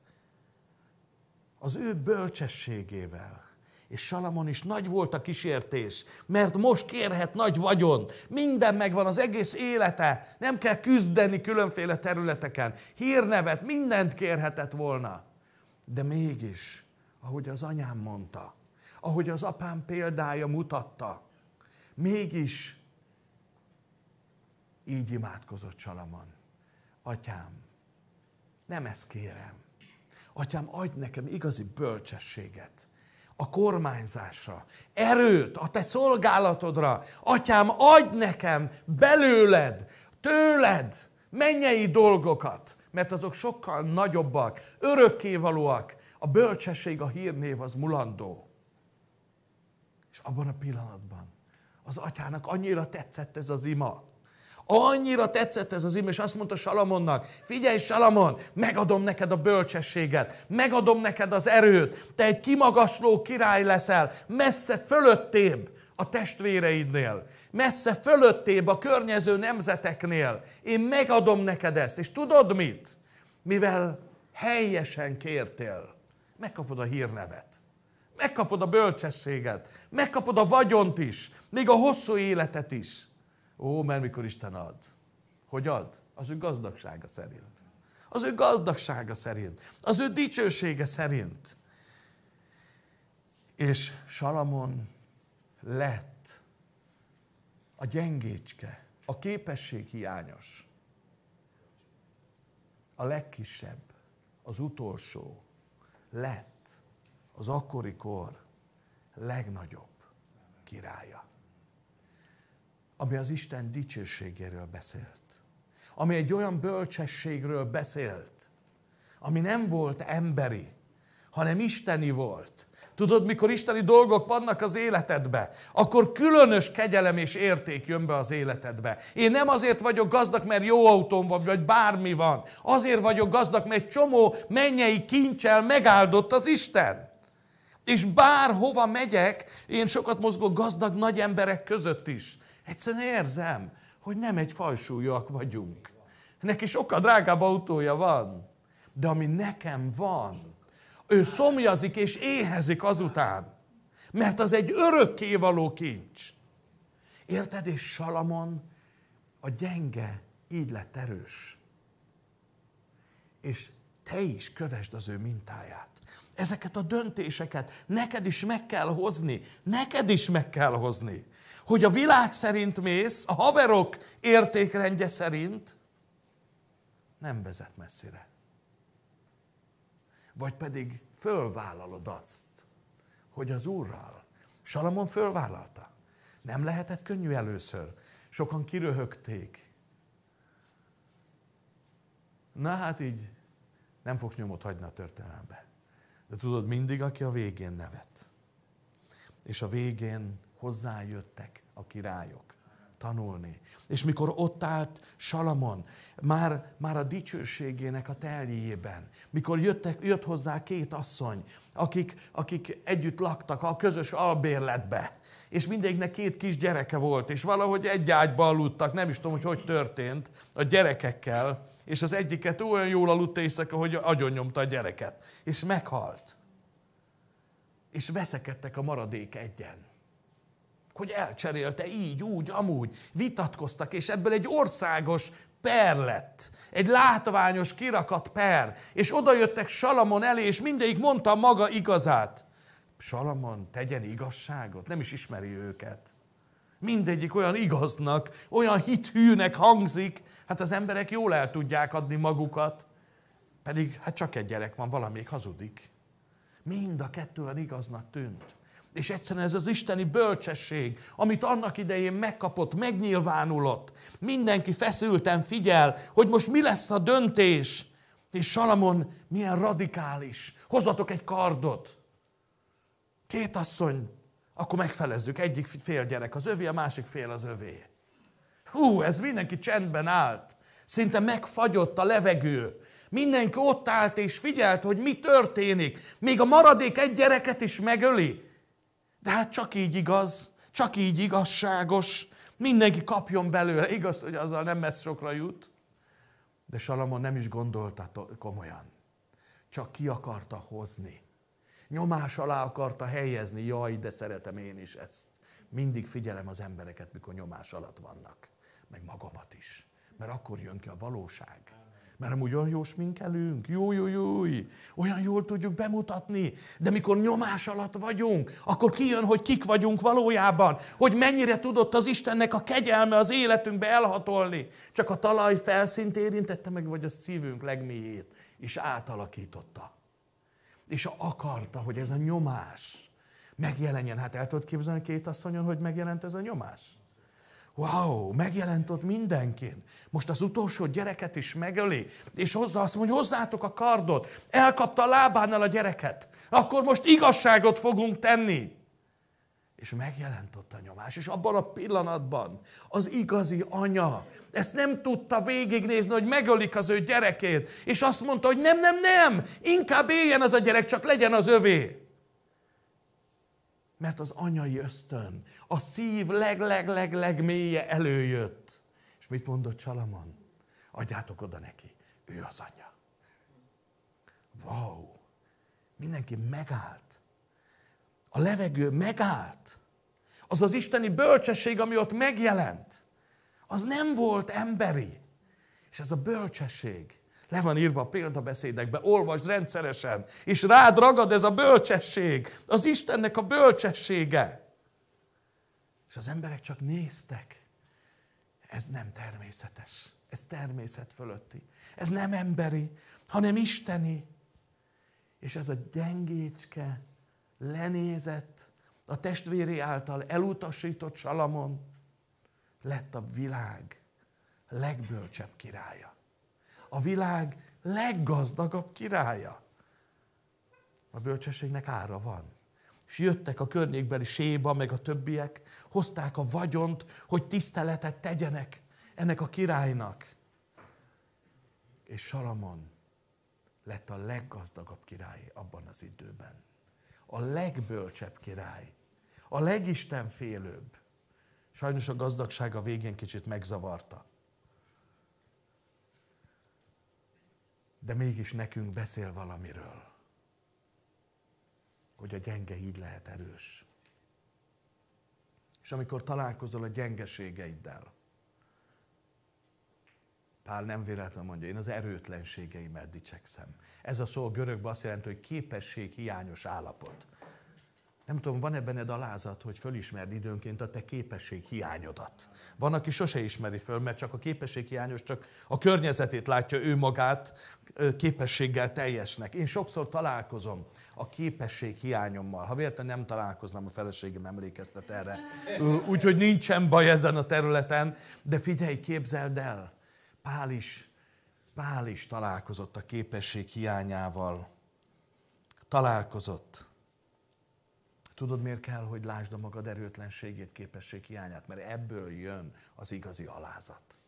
az ő bölcsességével, és Salamon is nagy volt a kísértés, mert most kérhet nagy vagyon. Minden megvan, az egész élete. Nem kell küzdeni különféle területeken. Hírnevet, mindent kérhetett volna. De mégis, ahogy az anyám mondta, ahogy az apám példája mutatta, mégis így imádkozott Salamon. Atyám, nem ezt kérem. Atyám, adj nekem igazi bölcsességet a kormányzásra, erőt a te szolgálatodra. Atyám, adj nekem belőled, tőled mennyei dolgokat, mert azok sokkal nagyobbak, örökkévalóak. A bölcsesség, a hírnév az mulandó. És abban a pillanatban az atyának annyira tetszett ez az ima, Annyira tetszett ez az ime, és azt mondta Salamonnak, figyelj Salamon, megadom neked a bölcsességet, megadom neked az erőt, te egy kimagasló király leszel, messze fölöttébb a testvéreidnél, messze fölöttébb a környező nemzeteknél. Én megadom neked ezt, és tudod mit? Mivel helyesen kértél, megkapod a hírnevet. Megkapod a bölcsességet, megkapod a vagyont is, még a hosszú életet is. Ó, mert mikor Isten ad. Hogy ad? Az ő gazdagsága szerint. Az ő gazdagsága szerint. Az ő dicsősége szerint. És Salamon lett a gyengécske, a képesség hiányos, a legkisebb, az utolsó lett az akkori kor legnagyobb királya ami az Isten dicsőségéről beszélt. Ami egy olyan bölcsességről beszélt, ami nem volt emberi, hanem isteni volt. Tudod, mikor isteni dolgok vannak az életedbe, akkor különös kegyelem és érték jön be az életedbe. Én nem azért vagyok gazdag, mert jó autóm van, vagy bármi van. Azért vagyok gazdag, mert csomó mennyei kincsel megáldott az Isten. És bárhova megyek, én sokat mozgok gazdag nagy emberek között is. Egyszerűen érzem, hogy nem egy fajsúlyúak vagyunk. Neki sokkal drágább autója van, de ami nekem van, ő szomjazik és éhezik azután, mert az egy való kincs. Érted? És Salamon a gyenge így lett erős. És te is kövesd az ő mintáját. Ezeket a döntéseket neked is meg kell hozni. Neked is meg kell hozni hogy a világ szerint mész, a haverok értékrendje szerint, nem vezet messzire. Vagy pedig fölvállalod azt, hogy az Úrral, Salamon fölvállalta. Nem lehetett könnyű először. Sokan kiröhögték. Na hát így nem fogsz nyomot hagyni a történelembe. De tudod, mindig aki a végén nevet. És a végén hozzájöttek a királyok tanulni. És mikor ott állt Salamon, már, már a dicsőségének a teljében, mikor jöttek, jött hozzá két asszony, akik, akik együtt laktak a közös albérletbe, és mindegyiknek két kis gyereke volt, és valahogy egy ágyba aludtak, nem is tudom, hogy hogy történt, a gyerekekkel, és az egyiket olyan jól aludt éjszaka, hogy agyonnyomta a gyereket, és meghalt. És veszekedtek a maradék egyen hogy elcserélte így, úgy, amúgy. Vitatkoztak, és ebből egy országos per lett. Egy látványos kirakat per. És oda jöttek Salamon elé, és mindegyik mondta maga igazát. Salamon tegyen igazságot? Nem is ismeri őket. Mindegyik olyan igaznak, olyan hithűnek hangzik, hát az emberek jól el tudják adni magukat, pedig hát csak egy gyerek van, valamelyik hazudik. Mind a kettő olyan igaznak tűnt. És egyszerűen ez az isteni bölcsesség, amit annak idején megkapott, megnyilvánulott. Mindenki feszülten figyel, hogy most mi lesz a döntés. És Salamon milyen radikális. Hozatok egy kardot. Két asszony, akkor megfelezzük. Egyik fél gyerek az övé, a másik fél az övé. Hú, ez mindenki csendben állt. Szinte megfagyott a levegő. Mindenki ott állt és figyelt, hogy mi történik. Még a maradék egy gyereket is megöli hát csak így igaz, csak így igazságos, mindenki kapjon belőle. Igaz, hogy azzal nem messz sokra jut. De Salamon nem is gondolta komolyan. Csak ki akarta hozni. Nyomás alá akarta helyezni. Jaj, de szeretem én is ezt. Mindig figyelem az embereket, mikor nyomás alatt vannak. Meg magamat is. Mert akkor jön ki a valóság. Mert amúgy olyan jó sminkelünk, jó, jó, jó, olyan jól tudjuk bemutatni, de mikor nyomás alatt vagyunk, akkor kijön, hogy kik vagyunk valójában, hogy mennyire tudott az Istennek a kegyelme az életünkbe elhatolni. Csak a talaj felszínt érintette meg, vagy a szívünk legmélyét, és átalakította. És akarta, hogy ez a nyomás megjelenjen. Hát el tudod képzelni két asszonyon, hogy megjelent ez a nyomás? Wow, megjelent ott mindenkin. Most az utolsó gyereket is megöli, és hozzá azt mondja, hozzátok a kardot, elkapta a lábánál a gyereket, akkor most igazságot fogunk tenni. És megjelent ott a nyomás, és abban a pillanatban az igazi anya ezt nem tudta végignézni, hogy megölik az ő gyerekét, és azt mondta, hogy nem, nem, nem, inkább éljen az a gyerek, csak legyen az övé. Mert az anyai ösztön, a szív leg-leg-leg-leg mélye előjött. És mit mondott Salamon? Adjátok oda neki, ő az anyja. Wow! Mindenki megállt. A levegő megállt. Az az isteni bölcsesség, ami ott megjelent, az nem volt emberi. És ez a bölcsesség, le van írva a példabeszédekbe, olvasd rendszeresen, és rád ragad ez a bölcsesség, az Istennek a bölcsessége. És az emberek csak néztek. Ez nem természetes, ez természet fölötti. Ez nem emberi, hanem isteni. És ez a gyengécske, lenézett, a testvéri által elutasított Salamon lett a világ legbölcsebb királya a világ leggazdagabb királya. A bölcsességnek ára van. És jöttek a környékbeli Séba, meg a többiek, hozták a vagyont, hogy tiszteletet tegyenek ennek a királynak. És Salamon lett a leggazdagabb király abban az időben. A legbölcsebb király. A legistenfélőbb. Sajnos a gazdagság a végén kicsit megzavarta. de mégis nekünk beszél valamiről. Hogy a gyenge így lehet erős. És amikor találkozol a gyengeségeiddel, Pál nem véletlenül mondja, én az erőtlenségeimet dicsekszem. Ez a szó a görögben azt jelenti, hogy képesség hiányos állapot. Nem tudom, van-e benned alázat, hogy fölismerd időnként a te képesség hiányodat? Van, aki sose ismeri föl, mert csak a képesség hiányos, csak a környezetét látja ő magát képességgel teljesnek. Én sokszor találkozom a képesség hiányommal. Ha véletlenül nem találkoznám, a feleségem emlékeztet erre. Úgyhogy nincsen baj ezen a területen, de figyelj, képzeld el, Pál is, Pál is találkozott a képesség hiányával. Találkozott. Tudod, miért kell, hogy lásd a magad erőtlenségét, képesség hiányát? Mert ebből jön az igazi alázat.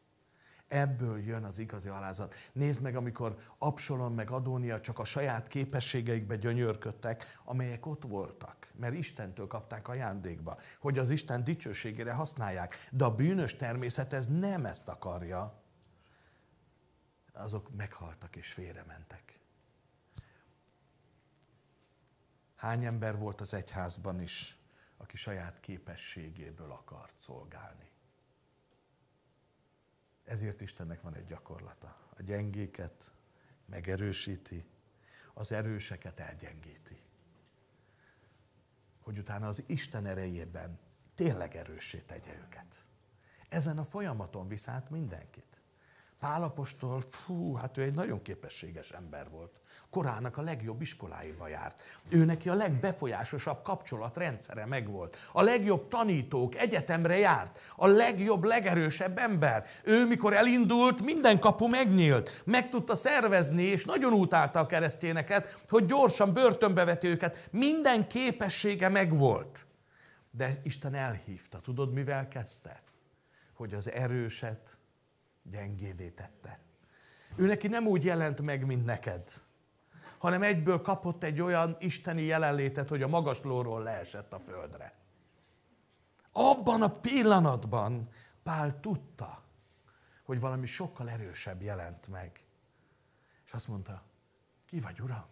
Ebből jön az igazi alázat. Nézd meg, amikor Absalom meg Adónia csak a saját képességeikbe gyönyörködtek, amelyek ott voltak, mert Istentől kapták ajándékba, hogy az Isten dicsőségére használják. De a bűnös természet ez nem ezt akarja. Azok meghaltak és félrementek. Hány ember volt az egyházban is, aki saját képességéből akart szolgálni? Ezért Istennek van egy gyakorlata. A gyengéket megerősíti, az erőseket elgyengíti. Hogy utána az Isten erejében tényleg erőssé tegye őket. Ezen a folyamaton visz át mindenkit. Pálapostól, fú, hát ő egy nagyon képességes ember volt. Korának a legjobb iskoláiba járt. Ő neki a legbefolyásosabb kapcsolatrendszere megvolt. A legjobb tanítók, egyetemre járt. A legjobb, legerősebb ember. Ő, mikor elindult, minden kapu megnyílt. Meg tudta szervezni, és nagyon utálta a keresztényeket, hogy gyorsan börtönbe veti őket. Minden képessége megvolt. De Isten elhívta. Tudod, mivel kezdte? Hogy az erőset gyengévé tette. Ő neki nem úgy jelent meg, mint neked, hanem egyből kapott egy olyan isteni jelenlétet, hogy a magaslóról leesett a földre. Abban a pillanatban Pál tudta, hogy valami sokkal erősebb jelent meg. És azt mondta, ki vagy uram?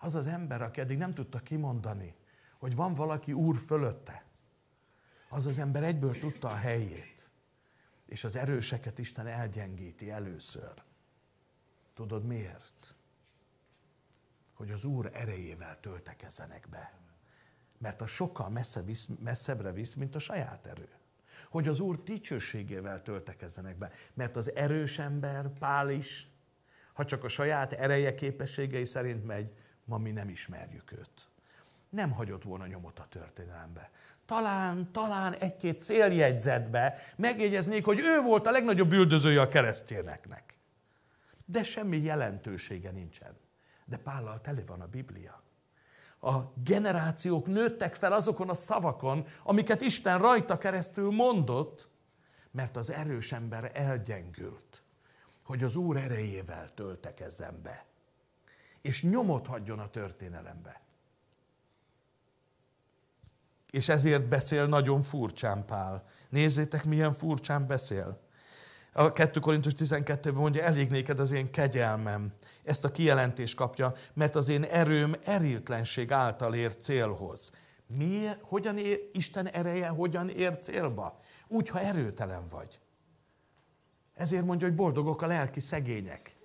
Az az ember, aki eddig nem tudta kimondani, hogy van valaki úr fölötte, az az ember egyből tudta a helyét. És az erőseket Isten elgyengíti először. Tudod miért? Hogy az Úr erejével töltekezzenek be. Mert a sokkal messze visz, messzebbre visz, mint a saját erő. Hogy az Úr dicsőségével töltekezzenek be. Mert az erős ember, Pál is, ha csak a saját ereje képességei szerint megy, ma mi nem ismerjük őt. Nem hagyott volna nyomot a történelembe talán, talán egy-két széljegyzetbe megjegyeznék, hogy ő volt a legnagyobb üldözője a keresztényeknek. De semmi jelentősége nincsen. De Pállal tele van a Biblia. A generációk nőttek fel azokon a szavakon, amiket Isten rajta keresztül mondott, mert az erős ember elgyengült, hogy az Úr erejével töltekezzen be, és nyomot hagyjon a történelembe. És ezért beszél nagyon furcsán Pál. Nézzétek, milyen furcsán beszél. A 2 Korintus 12-ben mondja, elég néked az én kegyelmem. Ezt a kijelentést kapja, mert az én erőm erőtlenség által ér célhoz. Mi, hogyan ér, Isten ereje hogyan ér célba? Úgy, ha erőtelen vagy. Ezért mondja, hogy boldogok a lelki szegények.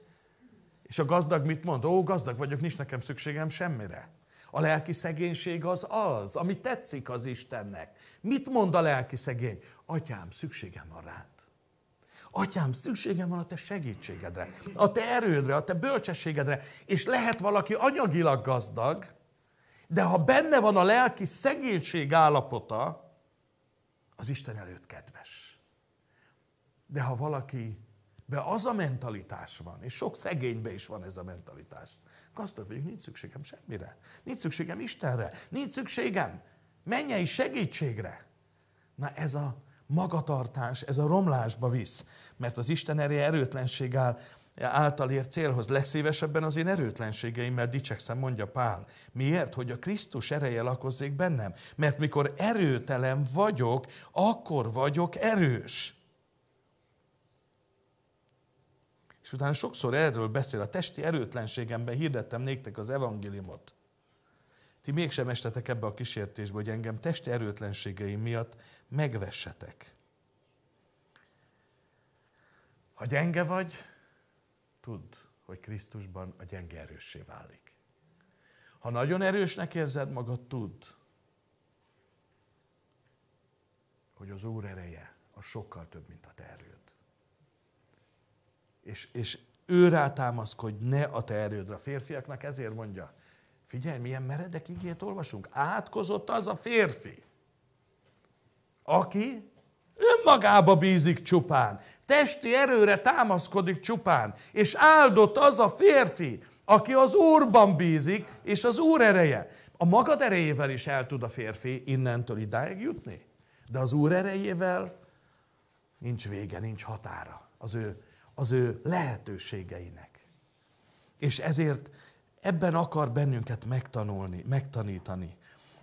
És a gazdag mit mond? Ó, gazdag vagyok, nincs nekem szükségem semmire. A lelki szegénység az az, ami tetszik az Istennek. Mit mond a lelki szegény? Atyám, szükségem van rád. Atyám, szükségem van a te segítségedre, a te erődre, a te bölcsességedre. És lehet valaki anyagilag gazdag, de ha benne van a lelki szegénység állapota, az Isten előtt kedves. De ha valaki be az a mentalitás van, és sok szegénybe is van ez a mentalitás, Gazdag vagyok, nincs szükségem semmire. Nincs szükségem Istenre. Nincs szükségem mennyei segítségre. Na ez a magatartás, ez a romlásba visz, mert az Isten ereje erőtlenség áll, által ért célhoz. Legszívesebben az én erőtlenségeimmel dicsekszem, mondja Pál. Miért? Hogy a Krisztus ereje lakozzék bennem. Mert mikor erőtelen vagyok, akkor vagyok erős. És utána sokszor erről beszél, a testi erőtlenségemben hirdettem néktek az evangéliumot. Ti mégsem estetek ebbe a kísértésbe, hogy engem testi erőtlenségeim miatt megvessetek. Ha gyenge vagy, tudd, hogy Krisztusban a gyenge erőssé válik. Ha nagyon erősnek érzed magad, tudd, hogy az Úr ereje a sokkal több, mint a te erőd és, és ő rátámaszkodj, ne a te erődre. A férfiaknak ezért mondja, figyelj, milyen meredek igét olvasunk. Átkozott az a férfi, aki önmagába bízik csupán, testi erőre támaszkodik csupán, és áldott az a férfi, aki az Úrban bízik, és az Úr ereje. A magad erejével is el tud a férfi innentől idáig jutni, de az Úr erejével nincs vége, nincs határa. Az ő az ő lehetőségeinek. És ezért ebben akar bennünket megtanulni, megtanítani.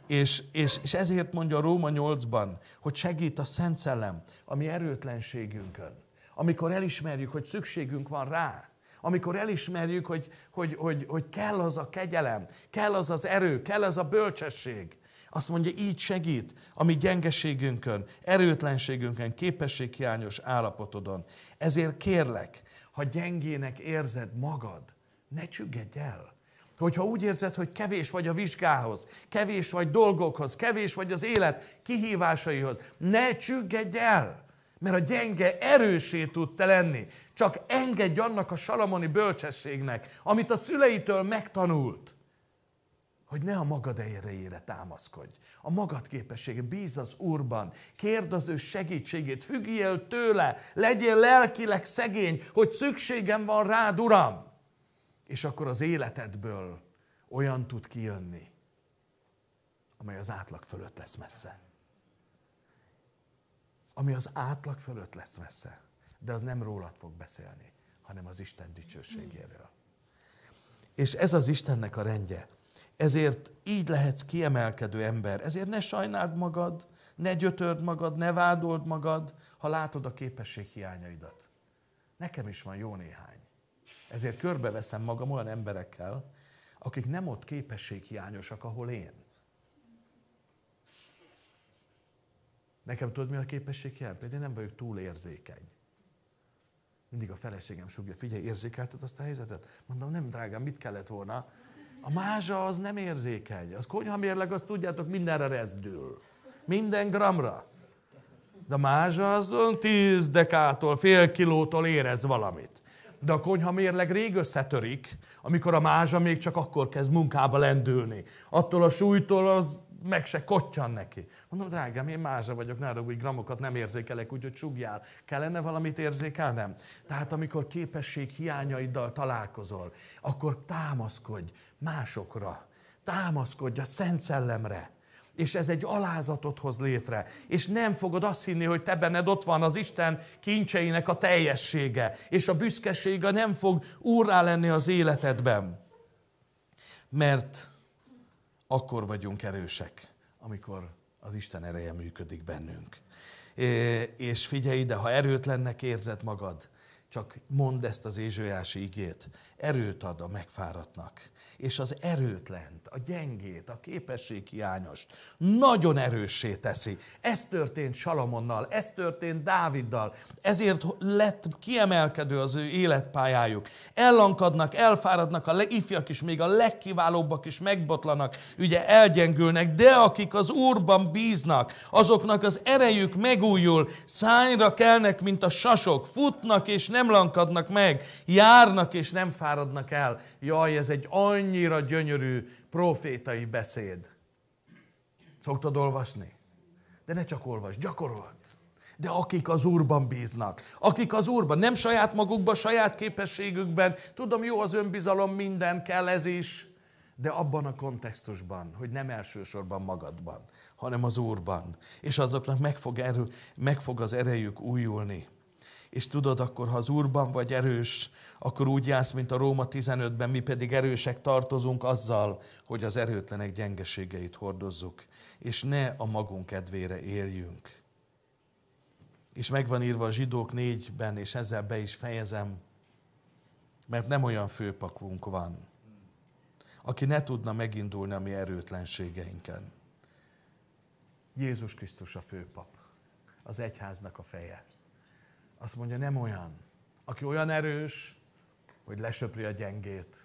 És, és, és ezért mondja a Róma 8-ban, hogy segít a Szent Szellem a mi erőtlenségünkön. Amikor elismerjük, hogy szükségünk van rá, amikor elismerjük, hogy, hogy, hogy, hogy kell az a kegyelem, kell az az erő, kell az a bölcsesség, azt mondja, így segít a mi gyengeségünkön, erőtlenségünkön, képességhiányos állapotodon. Ezért kérlek, ha gyengének érzed magad, ne csüggedj el. Hogyha úgy érzed, hogy kevés vagy a vizsgához, kevés vagy dolgokhoz, kevés vagy az élet kihívásaihoz, ne csüggedj el, mert a gyenge erősé tud te lenni. Csak engedj annak a salamoni bölcsességnek, amit a szüleitől megtanult hogy ne a magad erejére támaszkodj. A magad képessége, bíz az Úrban, kérd az ő segítségét, függjél tőle, legyél lelkileg szegény, hogy szükségem van rád, Uram. És akkor az életedből olyan tud kijönni, amely az átlag fölött lesz messze. Ami az átlag fölött lesz messze, de az nem rólad fog beszélni, hanem az Isten dicsőségéről. És ez az Istennek a rendje ezért így lehetsz kiemelkedő ember. Ezért ne sajnáld magad, ne gyötörd magad, ne vádold magad, ha látod a képesség hiányaidat. Nekem is van jó néhány. Ezért körbeveszem magam olyan emberekkel, akik nem ott képességhiányosak, ahol én. Nekem tudod, mi a képességhiány? Például én nem vagyok túl érzékeny. Mindig a feleségem sugja, figyelj, érzékelted azt a helyzetet? Mondom, nem drágám, mit kellett volna? A mázsa az nem érzékeny. Az konyhamérleg, azt tudjátok, mindenre rezdül. Minden gramra. De a mázsa az 10 dekától, fél kilótól érez valamit. De a konyha mérleg rég összetörik, amikor a mázsa még csak akkor kezd munkába lendülni. Attól a súlytól az meg se kottyan neki. Mondom, drágám, én mázsa vagyok, ne hogy gramokat nem érzékelek, úgyhogy sugjál. Kellene valamit érzékelnem? Tehát amikor képesség hiányaiddal találkozol, akkor támaszkodj másokra. Támaszkodj a Szent Szellemre és ez egy alázatot hoz létre. És nem fogod azt hinni, hogy te benned ott van az Isten kincseinek a teljessége, és a büszkesége nem fog úrrá lenni az életedben. Mert akkor vagyunk erősek, amikor az Isten ereje működik bennünk. És figyelj ide, ha erőtlennek érzed magad, csak mondd ezt az Ézsőjási igét. Erőt ad a megfáradtnak és az erőtlent, a gyengét, a képességhiányost nagyon erőssé teszi. Ez történt Salamonnal, ez történt Dáviddal, ezért lett kiemelkedő az ő életpályájuk. Ellankadnak, elfáradnak, a ifjak is, még a legkiválóbbak is megbotlanak, ugye elgyengülnek, de akik az Úrban bíznak, azoknak az erejük megújul, szányra kelnek, mint a sasok, futnak és nem lankadnak meg, járnak és nem fáradnak el. Jaj, ez egy any annyira gyönyörű profétai beszéd. Szoktad olvasni? De ne csak olvas, gyakorolt. De akik az Úrban bíznak, akik az Úrban, nem saját magukban, saját képességükben, tudom, jó az önbizalom, minden kell ez is, de abban a kontextusban, hogy nem elsősorban magadban, hanem az Úrban. És azoknak meg fog, erő, meg fog az erejük újulni. És tudod, akkor ha az Úrban vagy erős, akkor úgy jársz, mint a Róma 15-ben, mi pedig erősek tartozunk azzal, hogy az erőtlenek gyengeségeit hordozzuk, és ne a magunk kedvére éljünk. És megvan írva a zsidók négyben, és ezzel be is fejezem, mert nem olyan főpakunk van, aki ne tudna megindulni a mi erőtlenségeinken. Jézus Krisztus a főpap, az egyháznak a feje. Azt mondja, nem olyan, aki olyan erős, hogy lesöpri a gyengét,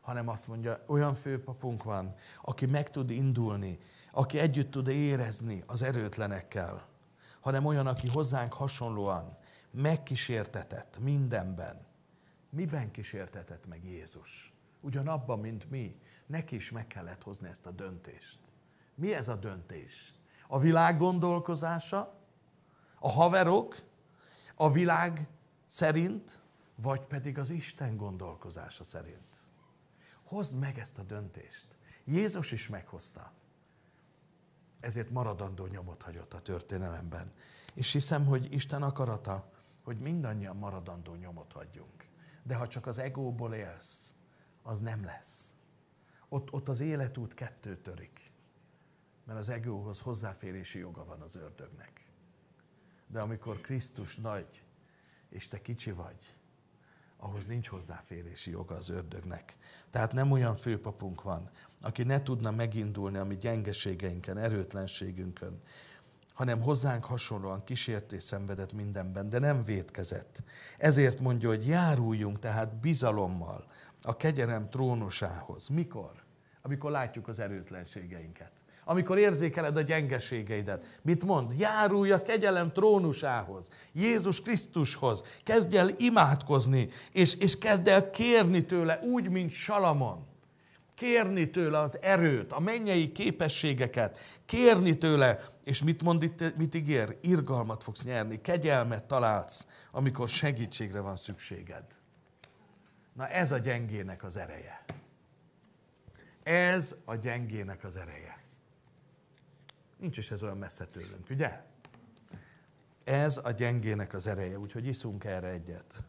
hanem azt mondja, olyan főpapunk van, aki meg tud indulni, aki együtt tud érezni az erőtlenekkel, hanem olyan, aki hozzánk hasonlóan megkísértetett mindenben. Miben kísértetett meg Jézus? Ugyanabban, mint mi. Neki is meg kellett hozni ezt a döntést. Mi ez a döntés? A világ gondolkozása? A haverok? a világ szerint, vagy pedig az Isten gondolkozása szerint. Hozd meg ezt a döntést. Jézus is meghozta. Ezért maradandó nyomot hagyott a történelemben. És hiszem, hogy Isten akarata, hogy mindannyian maradandó nyomot hagyjunk. De ha csak az egóból élsz, az nem lesz. Ott, ott az életút kettő törik. Mert az egóhoz hozzáférési joga van az ördögnek. De amikor Krisztus nagy, és te kicsi vagy, ahhoz nincs hozzáférési joga az ördögnek. Tehát nem olyan főpapunk van, aki ne tudna megindulni a mi gyengeségeinken, erőtlenségünkön, hanem hozzánk hasonlóan kísértés szenvedett mindenben, de nem vétkezett. Ezért mondja, hogy járuljunk tehát bizalommal a kegyelem trónusához. Mikor? Amikor látjuk az erőtlenségeinket amikor érzékeled a gyengeségeidet. Mit mond? Járulj a kegyelem trónusához, Jézus Krisztushoz, kezdj el imádkozni, és, és kezd el kérni tőle úgy, mint Salamon kérni tőle az erőt, a mennyei képességeket, kérni tőle, és mit mond itt, mit ígér? Irgalmat fogsz nyerni, kegyelmet találsz, amikor segítségre van szükséged. Na ez a gyengének az ereje. Ez a gyengének az ereje. Nincs is ez olyan messze tőlünk, ugye? Ez a gyengének az ereje, úgyhogy iszunk erre egyet.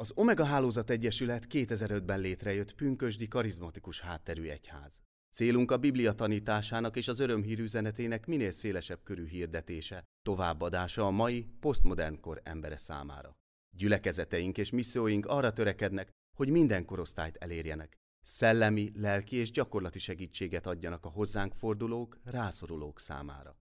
Az Omega Hálózat Egyesület 2005-ben létrejött pünkösdi karizmatikus hátterű egyház. Célunk a Biblia tanításának és az örömhír üzenetének minél szélesebb körű hirdetése, továbbadása a mai, kor embere számára. Gyülekezeteink és misszióink arra törekednek, hogy minden korosztályt elérjenek. Szellemi, lelki és gyakorlati segítséget adjanak a hozzánk fordulók, rászorulók számára.